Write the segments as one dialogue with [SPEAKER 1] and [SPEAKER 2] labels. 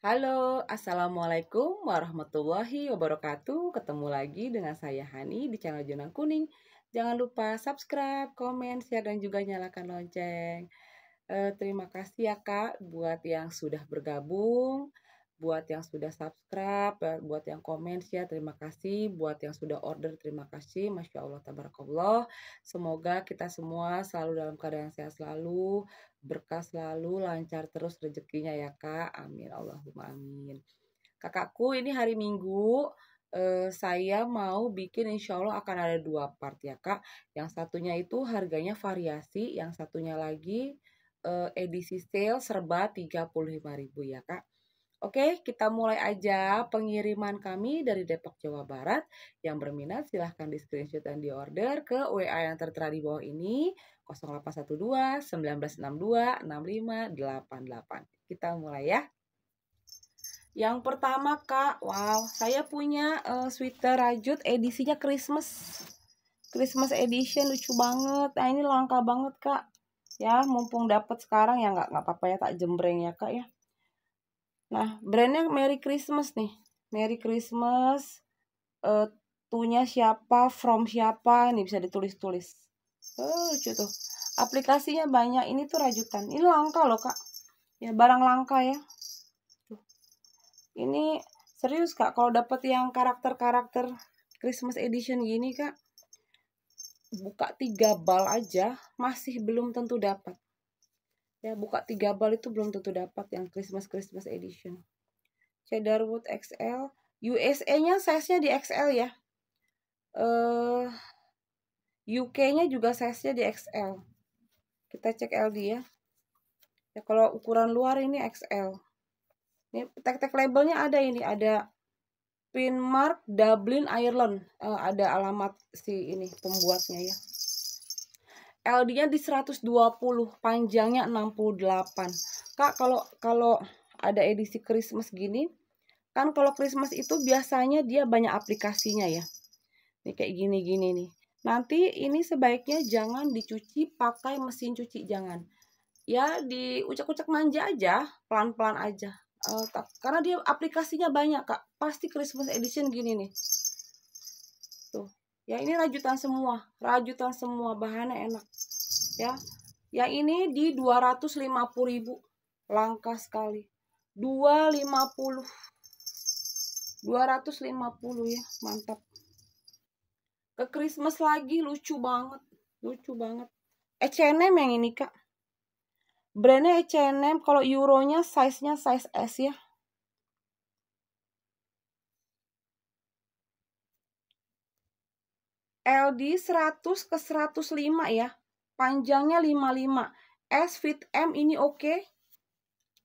[SPEAKER 1] Halo, Assalamualaikum warahmatullahi wabarakatuh. Ketemu lagi dengan saya Hani di channel Jurnal Kuning. Jangan lupa subscribe, komen, share, dan juga nyalakan lonceng. Eh, terima kasih ya kak buat yang sudah bergabung, buat yang sudah subscribe, eh, buat yang komen, share, terima kasih. Buat yang sudah order, terima kasih. Masya Allah, tabarakallah. Semoga kita semua selalu dalam keadaan sehat selalu, berkas selalu, lancar terus rezekinya ya kak. Amin, Allahumma amin. Kakakku ini hari Minggu eh, saya mau bikin insya Allah akan ada dua part ya kak. Yang satunya itu harganya variasi, yang satunya lagi eh, edisi sale serba 35.000 ya kak. Oke, kita mulai aja pengiriman kami dari Depok, Jawa Barat. Yang berminat silahkan di screenshot dan di order ke WA yang tertera di bawah ini 0812 1962 6588. Kita mulai ya. Yang pertama kak, wow, saya punya uh, sweater rajut edisinya Christmas. Christmas edition lucu banget. Nah ini langka banget kak. Ya, mumpung dapat sekarang ya nggak nggak apa-apa ya tak jembreng ya kak ya. Nah, brandnya Merry Christmas nih. Merry Christmas. Uh, eh, tunya siapa, from siapa, nih bisa ditulis-tulis. Oh, lucu tuh. Aplikasinya banyak. Ini tuh rajutan. Ini langka loh, Kak. Ya, barang langka ya. Tuh. Ini serius, Kak. Kalau dapet yang karakter-karakter Christmas edition gini, Kak. Buka tiga bal aja, masih belum tentu dapat. Ya, buka tiga bal itu belum tentu dapat yang Christmas Christmas edition. Cedarwood XL, USA-nya size-nya di XL ya. Eh uh, UK-nya juga size-nya di XL. Kita cek LD ya. Ya kalau ukuran luar ini XL. Ini tag-tag labelnya ada ini, ada Pinmark Dublin Ireland. Uh, ada alamat si ini pembuatnya ya. LD-nya di 120, panjangnya 68. Kak, kalau kalau ada edisi Christmas gini, kan kalau Christmas itu biasanya dia banyak aplikasinya ya. Ini kayak gini-gini nih. Nanti ini sebaiknya jangan dicuci pakai mesin cuci, jangan. Ya, diucek-ucek manja aja, pelan-pelan aja. Uh, karena dia aplikasinya banyak, Kak. Pasti Christmas edition gini nih ya ini rajutan semua rajutan semua bahannya enak ya yang ini di 250.000 langka sekali 250 250 ya mantap ke Christmas lagi lucu banget lucu banget H&M yang ini kak brandnya H&M kalau euronya size nya size S ya LD 100 ke 105 ya. Panjangnya 55. S fit M ini oke. Okay.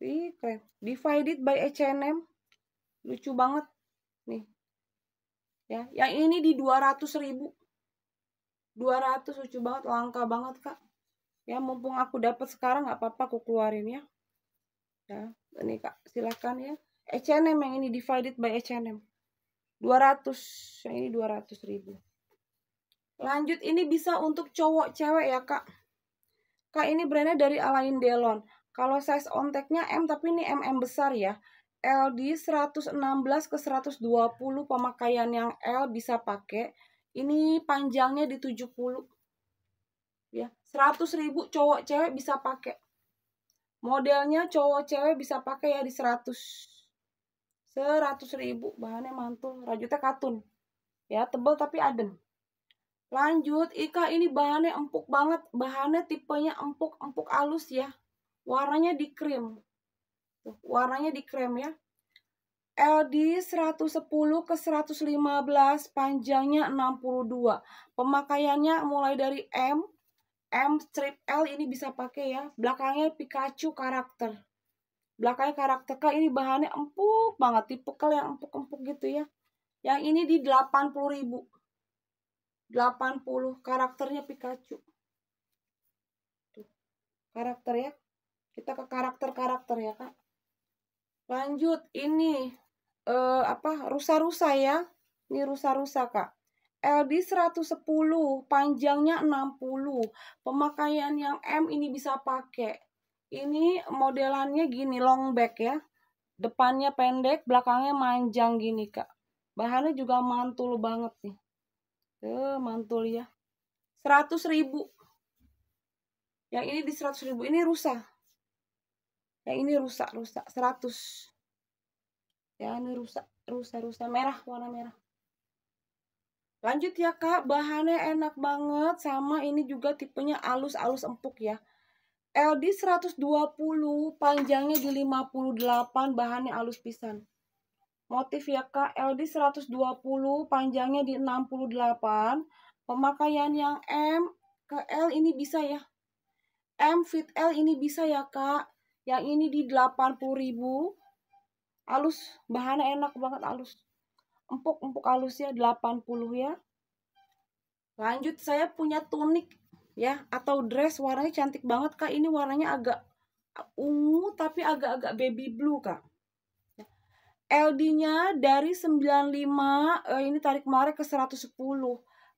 [SPEAKER 1] Ih, keren. Divided by H&M. Lucu banget. Nih. Ya, yang ini di 200 ribu. 200 lucu banget, langka banget, Kak. Ya, mumpung aku dapat sekarang nggak apa-apa aku keluarin ya. Ya, ini Kak, silakan ya. H&M yang ini divided by H&M. 200, yang ini 200 ribu. Lanjut ini bisa untuk cowok cewek ya kak. Kak ini brandnya dari Alain Delon. Kalau size onteknya M tapi ini MM besar ya. L di 116 ke 120 pemakaian yang L bisa pakai. Ini panjangnya di 70. Ya, 100 ribu cowok cewek bisa pakai. Modelnya cowok cewek bisa pakai ya di 100. 100 ribu bahannya mantul, rajutnya katun. Ya, tebal tapi adem. Lanjut, Ika ini bahannya empuk banget. Bahannya tipenya empuk-empuk halus ya. Warnanya di krim. Tuh, warnanya di krim ya. LD 110 ke 115, panjangnya 62. Pemakaiannya mulai dari M, M strip L ini bisa pakai ya. Belakangnya Pikachu karakter. Belakangnya karakter K ini bahannya empuk banget, tipe tipikal yang empuk-empuk gitu ya. Yang ini di 80 ribu 80 karakternya Pikachu. Tuh, ya, Kita ke karakter-karakter ya, Kak. Lanjut, ini eh, apa rusa-rusa ya. Ini rusa-rusa, Kak. LD 110, panjangnya 60. Pemakaian yang M ini bisa pakai. Ini modelannya gini, long back ya. Depannya pendek, belakangnya panjang gini, Kak. Bahannya juga mantul banget nih ke mantul ya seratus ribu yang ini di seratus ribu ini rusak yang ini rusak rusak 100. ya ini rusak rusak rusak merah warna merah lanjut ya kak bahannya enak banget sama ini juga tipenya alus alus empuk ya LD 120 panjangnya di 58 bahannya alus pisan Motif ya Kak, LD 120, panjangnya di 68. Pemakaian yang M ke L ini bisa ya. M fit L ini bisa ya Kak. Yang ini di 80 ribu. Alus, bahannya enak banget alus. Empuk-empuk alus ya, 80 ya. Lanjut saya punya tunik ya atau dress warnanya cantik banget Kak. Ini warnanya agak ungu tapi agak-agak baby blue Kak. LD-nya dari 95 eh, ini tarik kemarin ke 110.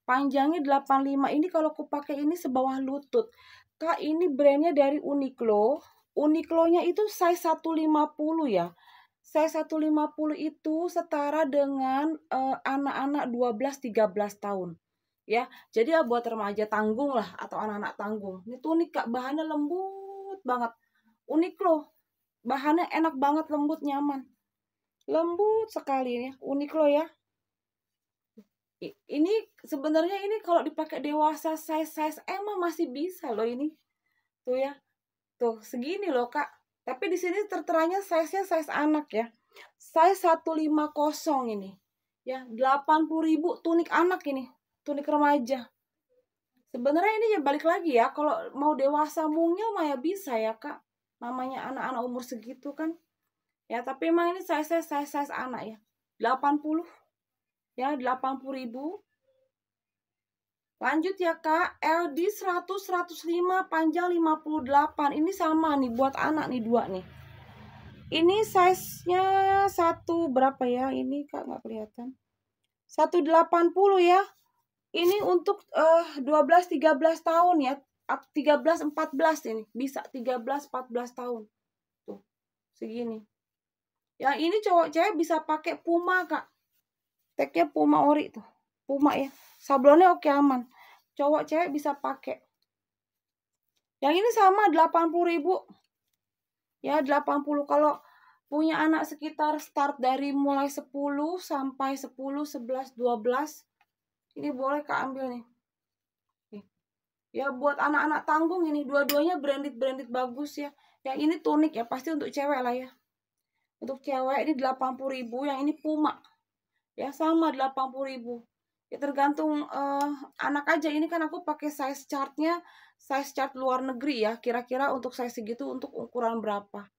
[SPEAKER 1] Panjangnya 85. Ini kalau aku pakai ini sebawah lutut. Kak, ini brandnya dari Uniqlo. Uniqlo-nya itu size 150 ya. Size 150 itu setara dengan eh, anak-anak eh, 12-13 tahun. Ya, jadi ya buat remaja tanggung lah atau anak-anak tanggung. Ini tunik Kak, bahannya lembut banget. Uniqlo bahannya enak banget, lembut, nyaman lembut sekali ini unik loh ya ini sebenarnya ini kalau dipakai dewasa size size M masih bisa loh ini tuh ya tuh segini loh kak tapi di sini terteranya size nya size anak ya size 150 ini ya 80.000 tunik anak ini tunik remaja sebenarnya ini ya balik lagi ya kalau mau dewasa mungil mah ya bisa ya kak namanya anak-anak umur segitu kan ya tapi emang ini size size size, size anak ya 80 ya 80000 lanjut ya kak LD 100 105 panjang 58 ini sama nih buat anak nih dua nih ini size nya satu berapa ya ini kak nggak kelihatan 180 ya ini untuk uh, 12 13 tahun ya 13 14 ini bisa 13 14 tahun tuh segini yang ini cowok cewek bisa pakai Puma, Kak. Tagnya Puma ori tuh. Puma ya. Sablonnya oke aman. Cowok cewek bisa pakai. Yang ini sama 80.000. Ya, 80 kalau punya anak sekitar start dari mulai 10 sampai 10, 11, 12. Ini boleh Kak ambil nih. Ya buat anak-anak tanggung ini dua-duanya branded-branded bagus ya. Yang ini tunik ya, pasti untuk cewek lah ya. Untuk cewek ini 80.000, yang ini Puma. Ya, sama 80.000. Ya tergantung uh, anak aja. Ini kan aku pakai size chartnya, size chart luar negeri ya. Kira-kira untuk size segitu untuk ukuran berapa.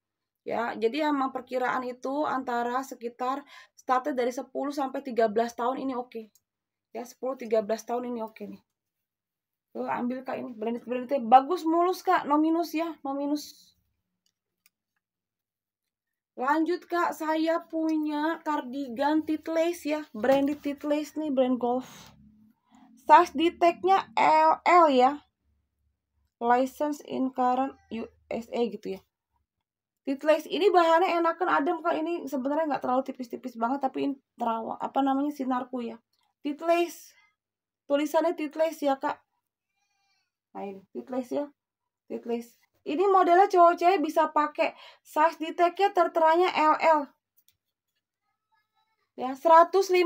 [SPEAKER 1] Ya, jadi emang perkiraan itu antara sekitar startnya dari 10 sampai 13 tahun ini oke. Okay. Ya, 10 13 tahun ini oke okay nih. Tuh, ambil Kak ini. Branded-brandednya bagus mulus Kak, no minus ya, no minus. Lanjut kak, saya punya kardigan titlace ya, branded titlace nih, brand golf. Size di tagnya LL ya, license in current USA gitu ya. Titlace ini bahannya enakan adem kak, ini sebenarnya nggak terlalu tipis-tipis banget, tapi terawang, apa namanya sinarku ya. Titlace, tulisannya titlace ya kak. Nah ini, titlace ya, titlace. Ini modelnya cowok cewek bisa pakai. Size di take terteranya LL. Ya, 150.000.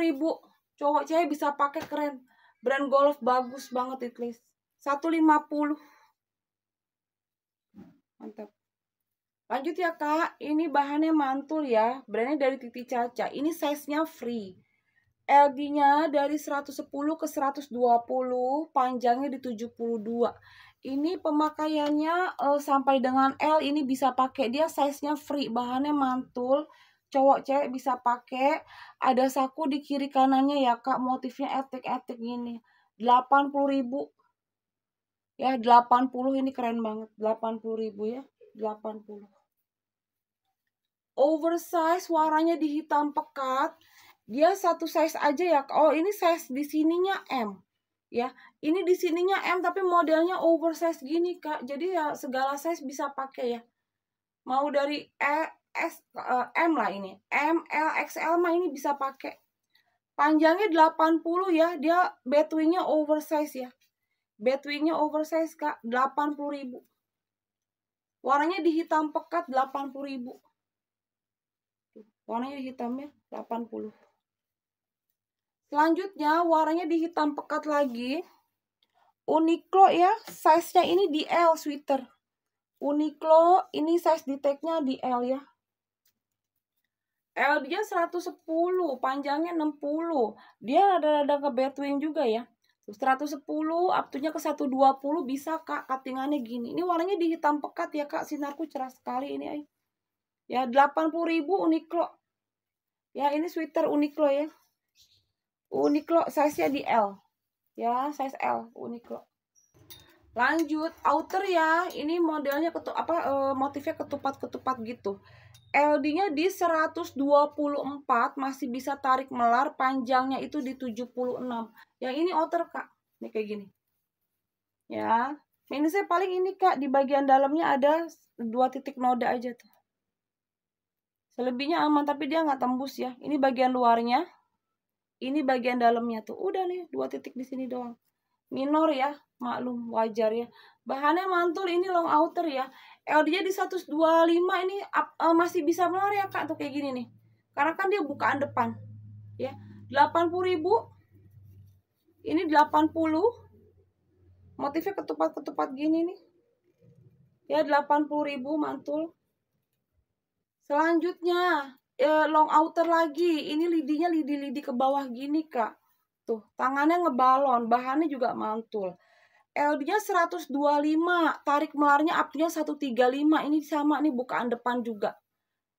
[SPEAKER 1] ribu. Cowok cewek bisa pakai keren. Brand golf bagus banget itu. 150. Mantap. Lanjut ya kak, ini bahannya mantul ya. Brandnya dari Titi Caca. Ini size-nya free. LD-nya dari 110 ke 120, panjangnya di 72 ini pemakaiannya uh, sampai dengan L ini bisa pakai dia size-nya free bahannya mantul cowok cewek bisa pakai ada saku di kiri kanannya ya kak motifnya etik-etik gini ribu ya 80 ini keren banget 80 ribu ya 80 oversize warnanya di hitam pekat dia satu size aja ya oh ini size di sininya M ya ini di sininya M tapi modelnya oversize gini kak jadi ya segala size bisa pakai ya mau dari E S uh, M lah ini M L XL mah ini bisa pakai panjangnya 80 ya dia betwingnya oversize ya betwingnya oversize kak 80 ribu warnanya di hitam pekat 80 ribu warnanya hitamnya 80 Selanjutnya warnanya dihitam pekat lagi. Uniqlo ya, size-nya ini di L sweater. Uniqlo ini size di tag-nya di L ya. L dia 110, panjangnya 60. Dia rada-rada ke between juga ya. 110, up to-nya ke 120 bisa kak, cuttingannya gini. Ini warnanya di hitam pekat ya kak, sinarku cerah sekali ini. Ay. Ya, 80.000 Uniqlo. Ya, ini sweater Uniqlo ya. Uniqlo size-nya di L. Ya, size L Uniqlo. Lanjut outer ya. Ini modelnya ketup apa e, motifnya ketupat-ketupat gitu. LD-nya di 124 masih bisa tarik melar, panjangnya itu di 76. Yang ini outer, Kak. Ini kayak gini. Ya. Ini saya paling ini, Kak, di bagian dalamnya ada dua titik noda aja tuh. Selebihnya aman tapi dia nggak tembus ya. Ini bagian luarnya ini bagian dalamnya tuh udah nih dua titik di sini doang minor ya maklum wajar ya bahannya mantul ini long outer ya LD-nya di 125 ini up, uh, eh, masih bisa melar ya kak tuh kayak gini nih karena kan dia bukaan depan ya 80.000 ini 80 motifnya ketupat-ketupat gini nih ya 80.000 mantul selanjutnya eh, long outer lagi. Ini lidinya lidi-lidi ke bawah gini, Kak. Tuh, tangannya ngebalon, bahannya juga mantul. LD-nya 125, tarik melarnya up-nya 135. Ini sama nih bukaan depan juga.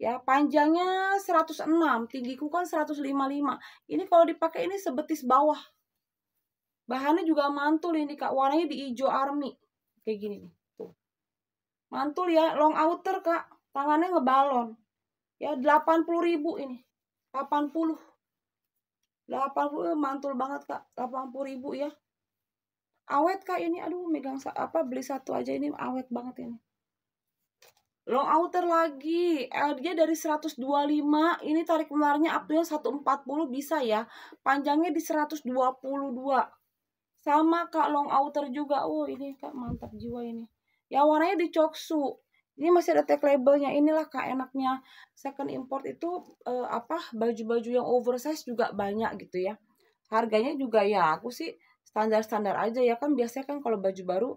[SPEAKER 1] Ya, panjangnya 106, tinggiku kan 155. Ini kalau dipakai ini sebetis bawah. Bahannya juga mantul ini Kak, warnanya di hijau army. Kayak gini nih, tuh. Mantul ya, long outer Kak, tangannya ngebalon. Ya 80 ribu ini. 80. 80 mantul banget kak. 80 ribu ya. Awet kak ini. Aduh megang apa beli satu aja ini awet banget ini. Long outer lagi. Eh, dia dari 125, ini tarik menariknya April 140 bisa ya. Panjangnya di 122. Sama Kak long outer juga. Oh, ini Kak mantap jiwa ini. Ya warnanya di coksu ini masih ada tag labelnya inilah kak enaknya second import itu eh, apa baju-baju yang oversize juga banyak gitu ya harganya juga ya aku sih standar-standar aja ya kan biasanya kan kalau baju baru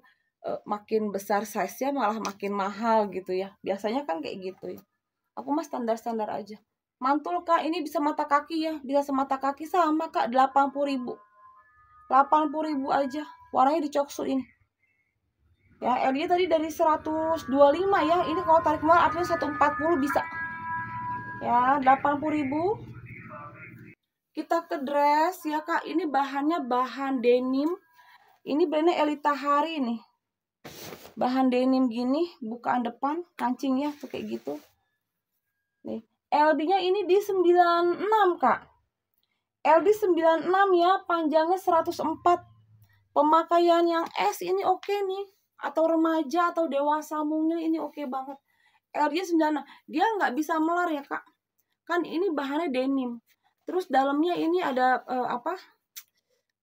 [SPEAKER 1] eh, makin besar size-nya malah makin mahal gitu ya biasanya kan kayak gitu ya aku mah standar-standar aja mantul kak ini bisa mata kaki ya bisa semata kaki sama kak 80 ribu 80 ribu aja warnanya dicoksu ini ya LD tadi dari 125 ya ini kalau tarik keluar artinya 140 bisa ya 80.000 kita ke dress ya kak ini bahannya bahan denim ini brandnya Elita Hari nih bahan denim gini bukaan depan kancing ya tuh kayak gitu nih LD nya ini di 96 kak LD 96 ya panjangnya 104 pemakaian yang S ini oke okay nih atau remaja atau dewasa mungil ini oke okay banget LD 96 dia nggak bisa melar ya kak kan ini bahannya denim terus dalamnya ini ada uh, apa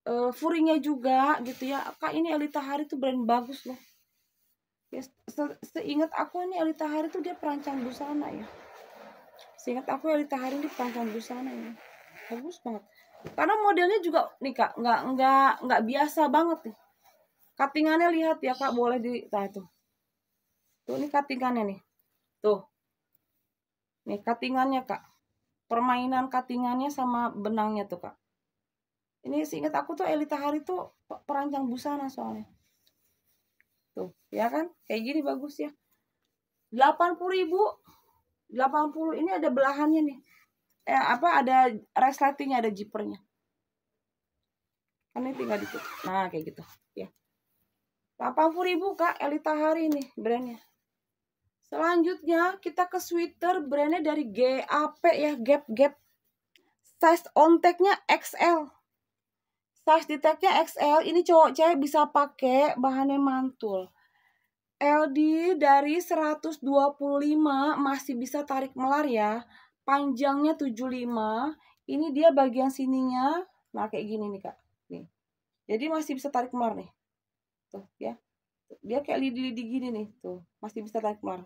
[SPEAKER 1] uh, furingnya juga gitu ya kak ini Elita Hari tuh brand bagus loh ya, se seingat aku ini Elita Hari tuh dia perancang busana ya seingat aku Elita Hari ini perancang busana ya bagus banget karena modelnya juga nih kak nggak nggak nggak biasa banget nih Katingannya lihat ya kak boleh di nah tuh. Tuh ini katingannya nih. Tuh. Nih katingannya kak. Permainan katingannya sama benangnya tuh kak. Ini seingat aku tuh Elita Hari tuh perancang busana soalnya. Tuh, ya kan? Kayak gini bagus ya. 80 ribu 80 ini ada belahannya nih. Eh, apa ada resletingnya, ada jipernya. Kan ini tinggal di Nah, kayak gitu. 80 ribu kak Elita Hari ini brandnya selanjutnya kita ke sweater brandnya dari GAP ya Gap Gap size on tagnya XL size di tagnya XL ini cowok cewek bisa pakai bahannya mantul LD dari 125 masih bisa tarik melar ya panjangnya 75 ini dia bagian sininya nah kayak gini nih kak jadi masih bisa tarik melar nih tuh ya dia kayak lidi-lidi gini nih tuh masih bisa tarik melar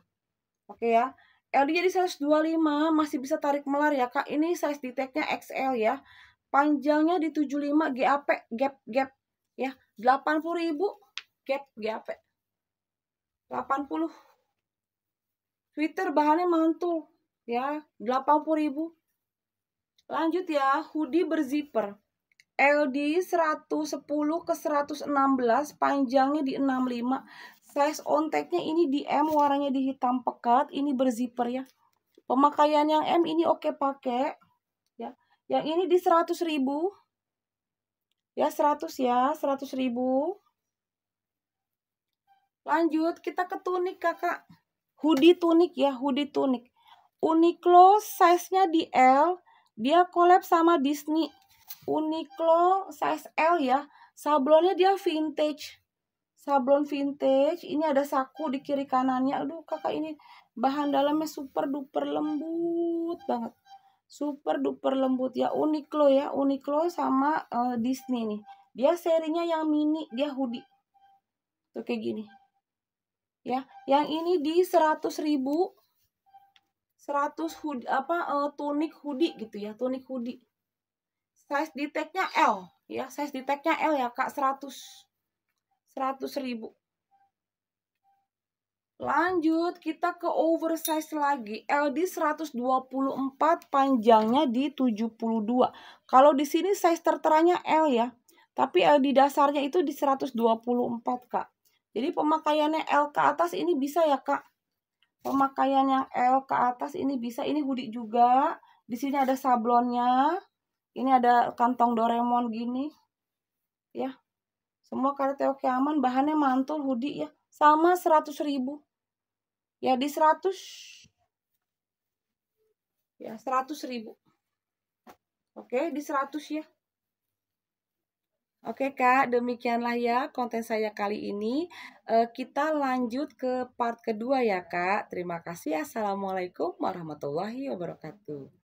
[SPEAKER 1] oke ya LD jadi size 25 masih bisa tarik melar ya kak ini size di XL ya panjangnya di 75 GAP gap gap ya 80.000 gap GAP 80 Twitter bahannya mantul ya 80.000 lanjut ya hoodie berzipper LD 110 ke 116 panjangnya di 65 size on tagnya ini di M warnanya di hitam pekat ini berzipper ya pemakaian yang M ini oke okay pakai ya yang ini di 100 ribu ya 100 ya 100 ribu lanjut kita ke tunik kakak hoodie tunik ya hoodie tunik Uniqlo size-nya di L dia collab sama Disney Uniqlo size L ya. Sablonnya dia vintage. Sablon vintage. Ini ada saku di kiri kanannya. Aduh kakak ini bahan dalamnya super duper lembut banget. Super duper lembut ya. Uniqlo ya. Uniqlo sama uh, Disney nih. Dia serinya yang mini. Dia hoodie. Tuh kayak gini. Ya, yang ini di 100 ribu 100 hoodie apa uh, eh, tunik hoodie gitu ya, tunik hoodie size detectnya L ya size detectnya L ya kak 100 100 ribu lanjut kita ke oversize lagi L LD 124 panjangnya di 72 kalau di sini size terteranya L ya tapi di dasarnya itu di 124 kak jadi pemakaiannya L ke atas ini bisa ya kak pemakaian yang L ke atas ini bisa ini hoodie juga di sini ada sablonnya ini ada kantong Doraemon gini ya semua karet oke aman bahannya mantul hoodie ya sama 100.000 ya di 100 ya 100.000 oke di 100 ya Oke Kak, demikianlah ya konten saya kali ini. Eh, kita lanjut ke part kedua ya Kak. Terima kasih. Assalamualaikum warahmatullahi wabarakatuh.